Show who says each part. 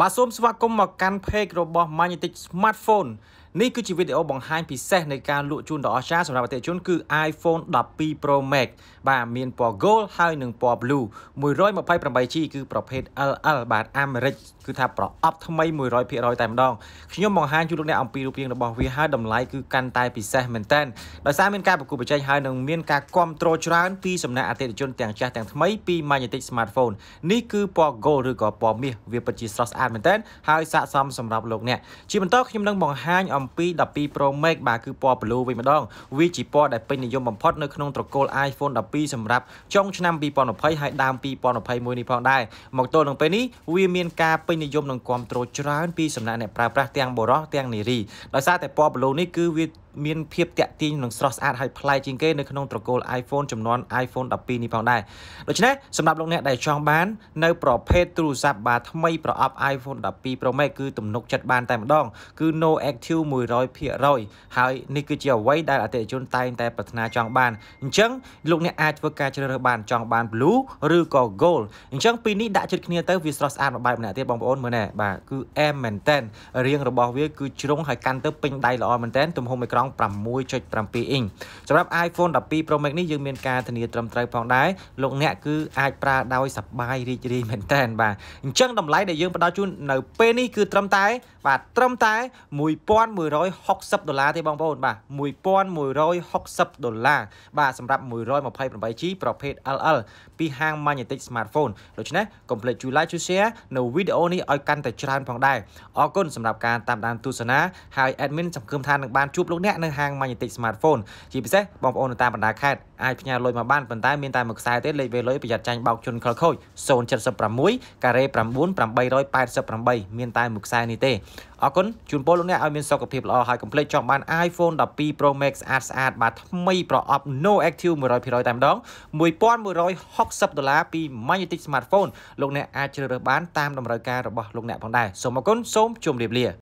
Speaker 1: បាទសូមស្វាគមន៍មកកាន់ page របស់ Magnetic Smartphone នេះគឺជាវីដេអូបង្ហាញពិសេសនៃការលក់ជូនដល់អស្ចារ្យសម្រាប់អតិថិជនគឺ iPhone 12 Pro Max បាទមានពណ៌ Gold ហើយនិងពណ៌ Blue 128G គឺប្រភេទ LL បាទអាមេរិកគឺថាប្រអប់ថ្មី100%តែម្ដងខ្ញុំបង្ហាញជូនលោកអ្នក អំពីរូបរាងរបស់វាហើយតម្លៃគឺកាន់តែ ពិសេសមែនទែនដោយសារមានការប្រគល់ប្រជែងហើយនឹងមានការគ្រប់គ្រងច្រើនពីសំណាក់អតិថិជនទាំងចាស់ទាំងថ្មីពី Magnetic Smartphone នេះគឺពណ៌ Gold ឬក៏ពណ៌មាសវាពិតជាស្រស់ស្អាតមែនទែនហើយស័ក្តិសមសម្រាប់លោកអ្នកជាបន្តខ្ញុំនឹងបង្ហាញអំ17 12 Pro Max បាទគឺពណ៌ blue វិញម្ដងវាជាពណ៌ដែលពេញនិយមបំផុតនៅក្នុងត្រកូល iPhone 12សម្រាប់ចុងឆ្នាំ2020ហើយដើម2021នេះផងដែរមកទល់នឹងពេលនេះវាមានការពេញនិយមនិងគាំទ្រច្រើនពីសំណាក់អ្នកប្រើប្រាស់ទាំងបុរសទាំងនារីដោយសារតែពណ៌ blue នេះគឺវាមានភាពតាក់ទាញនិងស្រស់ស្អាតហើយប្លែកជាងគេនៅក្នុងត្រកូល iPhone ចំនួន iPhone 12នេះផងដែរដូច្នេះសម្រាប់លោកអ្នកដែលចង់បាននៅប្រភេទទូរស័ព្ទបាទថ្មីប្រអប់ iPhone 12 Pro Max គឺទំនុកចិត្តបានតែម្ដងគឺ No Active 100%ហើយនេះគឺជាអ្វីដែលអតិថិជនតែងតែប្រាថ្នាចង់បានអញ្ចឹងលោកអ្នកអាចធ្វើការជ្រើសរើសបានចង់បាន Blue ឬក៏ Gold អញ្ចឹងពីរនេះដាក់ជិតគ្នាទៅវាស្រស់ស្អាតមួយបែបម្នាក់ទៀតបងប្អូនមើលណែបាទគឺ M មែនតែនរាងរបស់វាគឺជ្រុងហើយកាន់ទៅពេញដៃល្អមែនតែនទំហំអេក្រង់ង់6.7អ៊ីងសម្រាប់ iPhone 12 Pro Max នេះយើងមានការធានាត្រឹមត្រូវផងដែរលោកអ្នកគឺអាចប្រើដោយសប្បាយរីករាយមែនតើបាទអញ្ចឹងតម្លៃដែលយើងផ្ដល់ជូននៅពេលនេះគឺត្រឹមតែ បាទត្រឹមតែ1160ដុល្លារទេបងប្អូនបាទ1160ដុល្លារបាទសម្រាប់ 128G ប្រភេទ LL ពីហាង Magnetic Smartphone ដូច្នេះកុំភ្លេចជួយ like ជួយ share នៅវីដេអូនេះឲ្យកាន់តែច្រើនផងដែរអរគុណសម្រាប់ការតាមដានទស្សនាហើយ admin សង្ឃឹមថានឹងបានជួបលោកអ្នកងាក់នៅហាង Magnetic Smartphone ជាពិសេសបងប្អូននៅតាមបណ្ដាខេត្តអាចផ្ញើលុយមកបានប៉ុន្តែមានតែមួយខ្សែទេលេខវេលុយប្រយ័ត្នចាញ់បោកជនខលខូច076ការ៉េ9888មានតែមួយខ្សែនេះទេអរគុណជូនពរលោកអ្នកឲ្យមានសុខភាពល្អហើយកុំភ្លេចចង់បាន iPhone 12 Pro Max ស្អាតស្អាតបាទថ្មីប្រអប់ No Active 100%តែម្ដង1160ដុល្លារពី Magnetic Smartphone លោកអ្នកអាចជ្រើសរើសបានតាមតម្រូវការរបស់លោកអ្នកផងដែរសូមអរគុណសូមជម្រាបលា